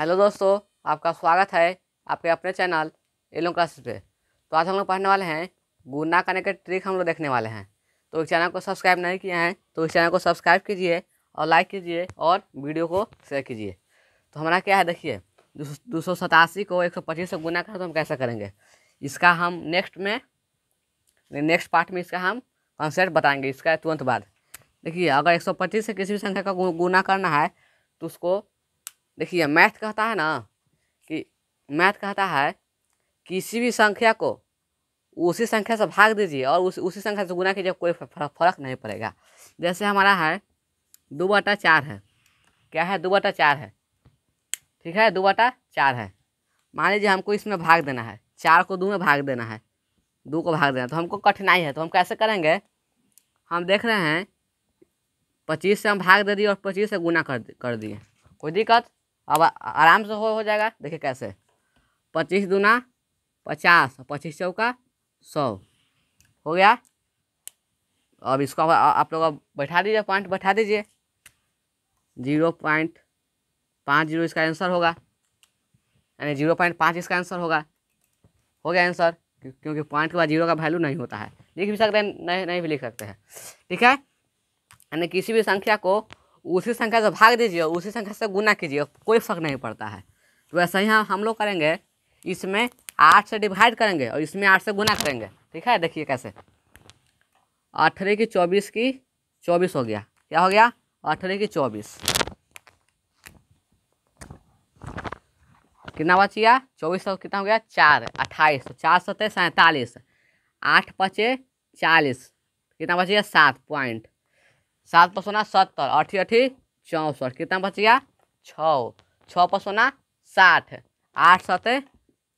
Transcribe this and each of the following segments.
hello दोस्तों आपका स्वागत है आपके अपने चैनल एलो क्लासेस पे तो आज हम लोग पढ़ने वाले हैं गुना करने के ट्रिक हम लोग देखने वाले हैं तो इस चैनल को सब्सक्राइब नहीं किए हैं तो इस चैनल को सब्सक्राइब कीजिए और लाइक कीजिए और वीडियो को शेयर कीजिए तो हमारा क्या है देखिए दो सौ सतासी को एक सौ पच्चीस से गुना करें तो हम कैसे करेंगे इसका हम नेक्स्ट में नेक्स्ट पार्ट में इसका हम कॉन्सेप्ट बताएंगे इसका तुरंत बाद देखिए अगर एक सौ पच्चीस से किसी भी संख्या का गुना करना है तो उसको देखिए मैथ कहता है ना कि मैथ कहता है किसी भी संख्या को उसी संख्या से भाग दीजिए और उस उसी संख्या से गुना कीजिए कोई फर्क नहीं पड़ेगा जैसे हमारा है दो बटा चार है क्या है दो बटा चार है ठीक है दो बटा चार है मान लीजिए हमको इसमें भाग देना है चार को दो में भाग देना है दो को भाग देना है तो हमको कठिनाई है तो हम कैसे करेंगे हम देख रहे हैं पच्चीस से हम भाग दे दिए और पच्चीस से गुना कर कर दिए कोई दिक्कत अब आराम से हो हो जाएगा देखिए कैसे पच्चीस दूना पचास पच्चीस चौका सौ हो गया अब इसको आप लोग अब बैठा दीजिए पॉइंट बैठा दीजिए जीरो पॉइंट पाँच जीरो इसका आंसर होगा यानी जीरो पॉइंट पाँच इसका आंसर होगा हो गया आंसर क्योंकि पॉइंट के बाद जीरो का वैल्यू नहीं होता है लिख भी सकते हैं नहीं नहीं भी लिख सकते हैं ठीक है यानी किसी भी संख्या को उसी संख्या से भाग दीजिए उसी संख्या से गुना कीजिए कोई फर्क नहीं पड़ता है तो ऐसा ही हम लोग करेंगे इसमें आठ से डिवाइड करेंगे और इसमें आठ से गुना करेंगे ठीक है देखिए कैसे अठारह की चौबीस की चौबीस हो गया क्या हो गया अठारह की चौबीस कितना बचिया चौबीस सौ कितना हो गया चार अट्ठाईस तो चार सौ सैंतालीस आठ पचे चालीस कितना बचिया सात पॉइंट सात पसोना सत्तर अठी अठी चौंसठ कितना बच गया छः छः पसोना साठ आठ सते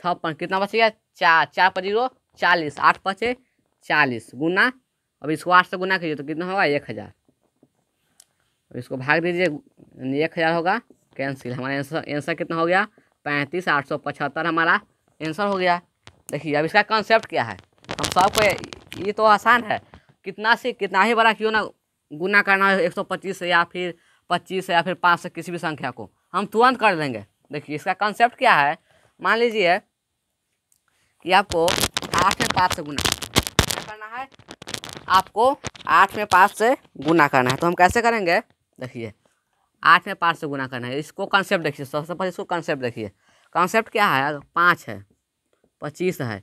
छप्पन कितना बच गया चार चार पर जीरो चालीस आठ पचे चालीस गुना अब इसको आठ से गुना कीजिए तो कितना होगा एक हज़ार अब इसको भाग दीजिए एक हज़ार होगा कैंसिल हमारा आंसर आंसर कितना हो गया पैंतीस आठ सौ पचहत्तर हमारा आंसर हो गया देखिए अब इसका कॉन्सेप्ट क्या है हम सबको ये तो आसान है कितना से कितना ही बड़ा क्यों ना गुना करना है एक सौ पच्चीस या फिर पच्चीस या फिर पाँच से किसी भी संख्या को हम तुरंत कर देंगे देखिए इसका कंसेप्ट क्या है मान लीजिए कि आपको आठ में पाँच से गुना करना है आपको आठ में पाँच से गुना करना है तो हम कैसे करेंगे देखिए आठ में पाँच से गुना करना है इसको कंसेप्ट देखिए सबसे पहले इसको कंसेप्ट देखिए कंसेप्ट क्या है पाँच है पच्चीस है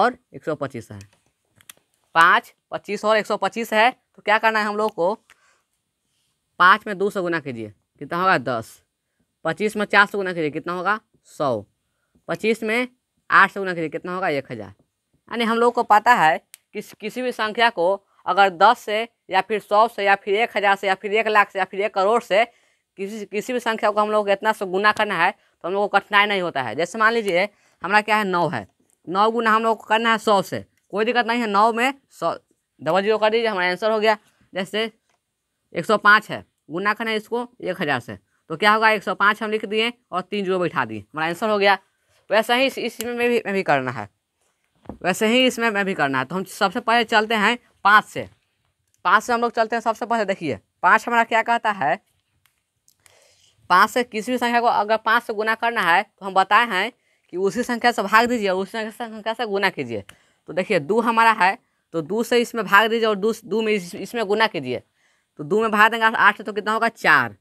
और एक सौ पच्चीस है पाँच पच्चीस और एक सौ पच्चीस है तो क्या करना है हम लोग को पाँच में दो सौ गुना कीजिए कितना होगा दस पच्चीस में चार सौ गुना कीजिए कितना होगा सौ पच्चीस में आठ सौ गुना कीजिए कितना होगा एक हज़ार यानी हम लोग को पता है कि किसी भी संख्या को अगर दस से या फिर सौ से या फिर एक हज़ार से या फिर एक लाख से या फिर एक करोड़ से किसी किसी भी संख्या को हम लोग को इतना सौ गुना करना है तो हम लोग को कठिनाई नहीं होता है जैसे मान लीजिए हमारा क्या है नौ है नौ गुना हम लोग को करना है सौ से कोई दिक्कत नहीं है नौ में सौ डबल जीरो कर दीजिए हमारा आंसर हो गया जैसे एक सौ पाँच है गुना करना है इसको एक हज़ार से तो क्या होगा एक सौ पाँच हम लिख दिए और तीन जीरो बैठा दिए हमारा आंसर हो गया वैसे ही इसमें में भी मैं भी करना है वैसे ही इसमें मैं भी करना है तो हम सबसे पहले चलते हैं पाँच से पाँच से हम लोग चलते हैं सबसे पहले देखिए पाँच हमारा क्या कहता है पाँच से किसी भी संख्या को अगर पाँच से गुना करना है तो हम बताए हैं कि उसी संख्या से भाग दीजिए उसी संख्या से गुना कीजिए तो देखिए दो हमारा है तो दो से इसमें भाग दीजिए और दो दो में इसमें गुना कीजिए तो दो में भाग देंगे आठ से तो कितना होगा चार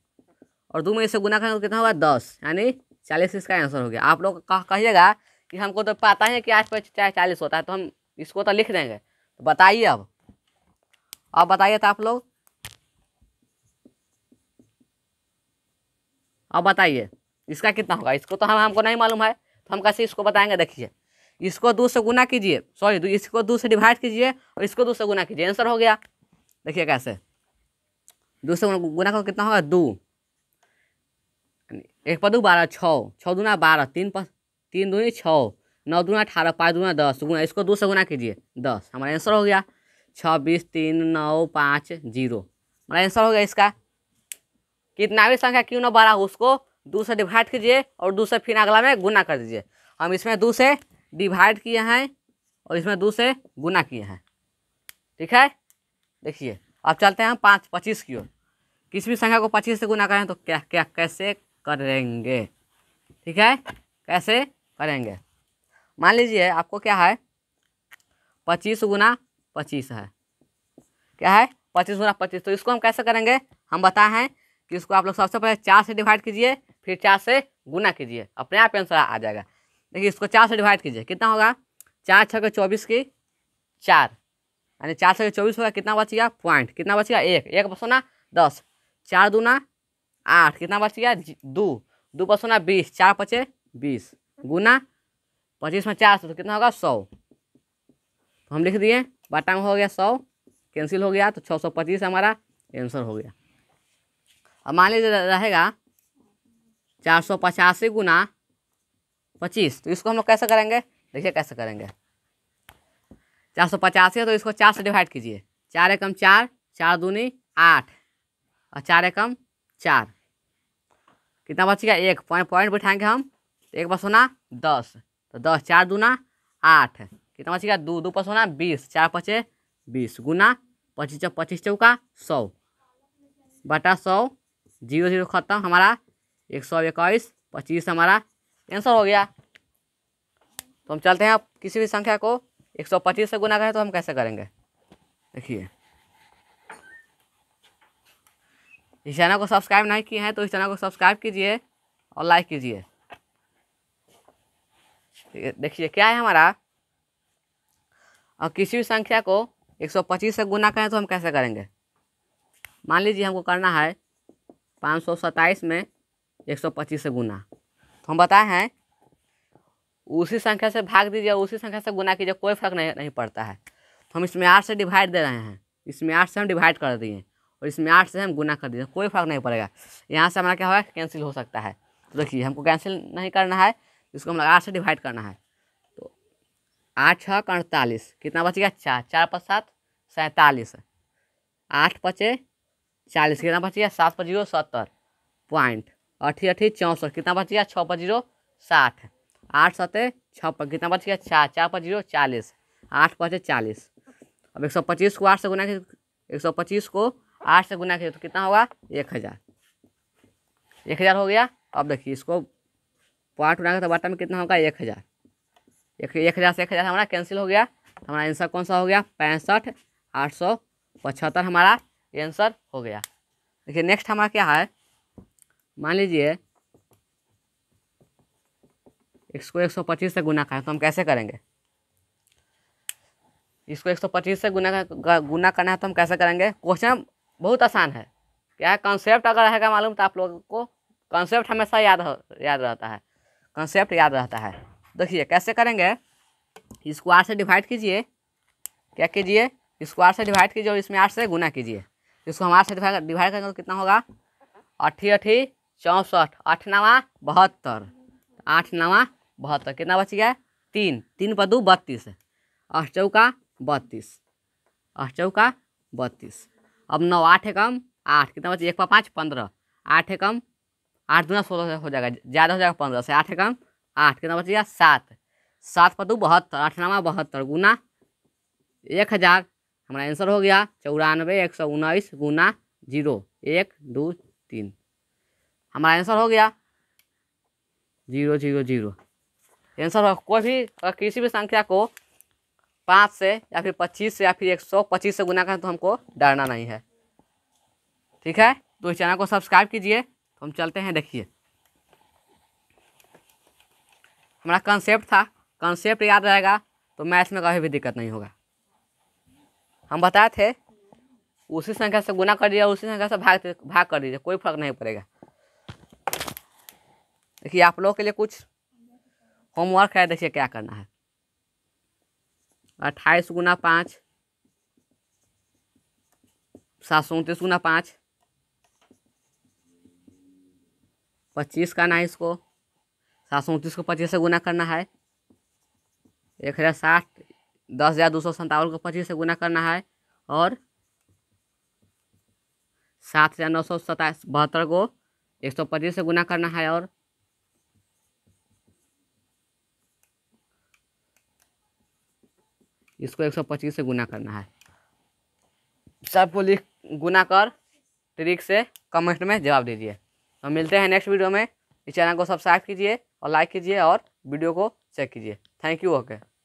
और दो में इसे गुना करेंगे तो कितना होगा दस यानी चालीस इसका आंसर हो गया आप लोग कहिएगा कि हमको तो पता है कि आठ पर चाहे चालीस होता है तो हम इसको तो लिख देंगे तो बताइए अब अब बताइए तो आप लोग अब बताइए इसका कितना होगा इसको तो हम हमको नहीं मालूम है तो हम कैसे इसको बताएंगे देखिए इसको दो से गुना कीजिए सॉरी इसको दो से डिवाइड कीजिए और इसको दो से गुना कीजिए आंसर हो गया देखिए कैसे दो से गुना का कितना होगा दो एक पर दो बारह छः छः दूना बारह तीन पर तीन दूनी छः नौ दूना अठारह पाँच दूना दस गुना इसको दो से गुना कीजिए दस हमारा आंसर हो गया छब्बीस तीन नौ पाँच जीरो हमारा आंसर हो गया इसका कितना भी संख्या क्यों ना बड़ा उसको दो से डिवाइड कीजिए और दो से फिर अगला में गुना कर दीजिए हम इसमें दो से डिवाइड किए हैं और इसमें दो से गुना किए हैं ठीक है देखिए अब चलते हैं हम पाँच पच्चीस की ओर किसी भी संख्या को पच्चीस से गुना करें तो क्या क्या कैसे करेंगे ठीक है कैसे करेंगे मान लीजिए आपको क्या है पच्चीस गुना पच्चीस है क्या है पच्चीस गुना पच्चीस तो इसको हम कैसे करेंगे हम बताए हैं कि इसको आप लोग सबसे पहले चार से डिवाइड कीजिए फिर चार से गुना कीजिए अपने आप आंसर आ जाएगा देखिए इसको चार से डिवाइड कीजिए कितना होगा चार छः के चौबीस की चार यानी चार छः के चौबीस होगा कितना बच गया पॉइंट कितना बच गया एक एक बसो ना दस चार दूना आठ कितना बच गया दो दो बसो बीस चार पचे बीस गुना पच्चीस में चार सौ तो कितना होगा सौ तो हम लिख दिए बाटा में हो गया सौ कैंसिल हो गया तो छः सौ पच्चीस हमारा आंसर हो गया अब मान लीजिए रहेगा चार सौ पचासी गुना पच्चीस तो इसको हम लोग कैसे करेंगे देखिए कैसे करेंगे चार सौ पचासी है तो इसको चार से डिवाइड कीजिए चार एकम चार चार दूनी आठ और चार एकम चार कितना बचेगा एक पॉइंट पॉइंट बैठाएंगे हम तो एक बस सोना दस तो दस चार दूना आठ कितना बचेगा दो दो पर सोना बीस चार पचे बीस गुना पच्चीस चौ पच्चीस चौका सौ बटा सौ जीरो जीरो खत्म हमारा एक सौ इक्कीस पच्चीस हमारा आंसर हो गया तो हम चलते हैं आप किसी भी संख्या को 125 से गुना करें तो हम कैसे करेंगे देखिए इस चैनल को सब्सक्राइब नहीं किए हैं तो इस चैनल को सब्सक्राइब कीजिए और लाइक कीजिए देखिए क्या है हमारा और किसी भी संख्या को 125 से गुना करें तो हम कैसे करेंगे मान लीजिए हमको करना है पाँच में 125 से गुना हम बताए हैं उसी संख्या से भाग दीजिए उसी संख्या से गुना कीजिए कोई फर्क नहीं नहीं पड़ता है तो हम इसमें आठ से डिवाइड दे रहे हैं इसमें आठ से हम डिवाइड कर दिए और इसमें आठ से हम गुना कर दिए कोई फर्क नहीं पड़ेगा यहाँ से हमारा क्या होगा कैंसिल हो सकता है तो देखिए हमको कैंसिल नहीं करना है इसको हम आठ से डिवाइड करना है तो आठ छः अड़तालीस कितना बचेगा चार चार पाँच सात सैंतालीस आठ पचे चालीस कितना बचेगा सात पचीस सत्तर पॉइंट अठी अठी चौंसठ कितना बच गया छः पर जीरो साठ आठ सतह छः पर कितना बच गया चार चार पर जीरो चालीस आठ पचे चालीस अब एक सौ पच्चीस को आठ से गुना के एक सौ पच्चीस को आठ से गुना के तो कितना होगा एक हज़ार एक हज़ार हो गया अब देखिए इसको पार्ट बना के तो बाटा में कितना होगा एक हज़ार एक एक हज़ार से एक हज़ार हमारा कैंसिल हो गया तो हमारा आंसर कौन सा हो गया पैंसठ आठ सौ पचहत्तर हमारा आंसर हो गया देखिए नेक्स्ट हमारा क्या है मान लीजिए इसको एक सौ पच्चीस से गुना करें तो हम कैसे करेंगे इसको एक सौ पच्चीस से गुना गुना करना है तो हम कैसे करेंगे क्वेश्चन बहुत आसान है क्या कॉन्सेप्ट अगर रहेगा मालूम तो आप लोगों को कॉन्सेप्ट हमेशा याद हो याद रहता है कॉन्सेप्ट याद रहता है देखिए कैसे करेंगे इसको आठ से डिवाइड कीजिए क्या कीजिए इसको आठ से डिवाइड कीजिए और इसमें आठ से गुना कीजिए इसको हम आठ से डिवाइड डिवाइड करेंगे तो कितना होगा अट्ठी अट्ठी चौंसठ आठ नवा बहत्तर आठ नवा बहत्तर कितना बच गया तीन तीन पर दो बत्तीस आठ चौका बत्तीस आठ चौका बत्तीस अब नौ आठ एकम आठ कितना बच एक पर पाँच पंद्रह आठ एकम आठ दुना सोलह हो जाएगा ज़्यादा हो जाएगा पंद्रह से आठ एकम आठ कितना बच गया सात सात पर दो बहत्तर आठ नवा बहत्तर गुना एक हज़ार हमारा आंसर हो गया चौरानवे एक सौ उन्नीस गुना जीरो एक दो तीन हमारा आंसर हो गया जीरो जीरो जीरो आंसर हो कोई भी किसी भी संख्या को पाँच से या फिर पच्चीस से या फिर एक सौ पच्चीस से गुना करें तो हमको डरना नहीं है ठीक है तो इस चैनल को सब्सक्राइब कीजिए तो हम चलते हैं देखिए हमारा कंसेप्ट था कंसेप्ट याद रहेगा तो मैथ में कभी भी दिक्कत नहीं होगा हम बताए थे उसी संख्या से गुना कर दीजिए उसी संख्या से भाग भाग कर दीजिए कोई फर्क नहीं पड़ेगा देखिए आप लोगों के लिए कुछ होमवर्क है देखिए क्या करना है अट्ठाईस गुना पाँच सात सौ उनतीस गुना पाँच पच्चीस का ना इसको सात सौ उनतीस को पच्चीस से गुना करना है एक हज़ार साठ दस हज़ार दो सौ सत्तावन को पच्चीस से गुना करना है और सात हज़ार नौ सौ सताईस बहत्तर को एक सौ पच्चीस से गुना करना है और इसको एक सौ पच्चीस से गुना करना है सबको लिख गुना कर ट्रिक से कमेंट में जवाब दीजिए तो मिलते हैं नेक्स्ट वीडियो में इस चैनल को सब्सक्राइब कीजिए और लाइक कीजिए और वीडियो को चेक कीजिए थैंक यू ओके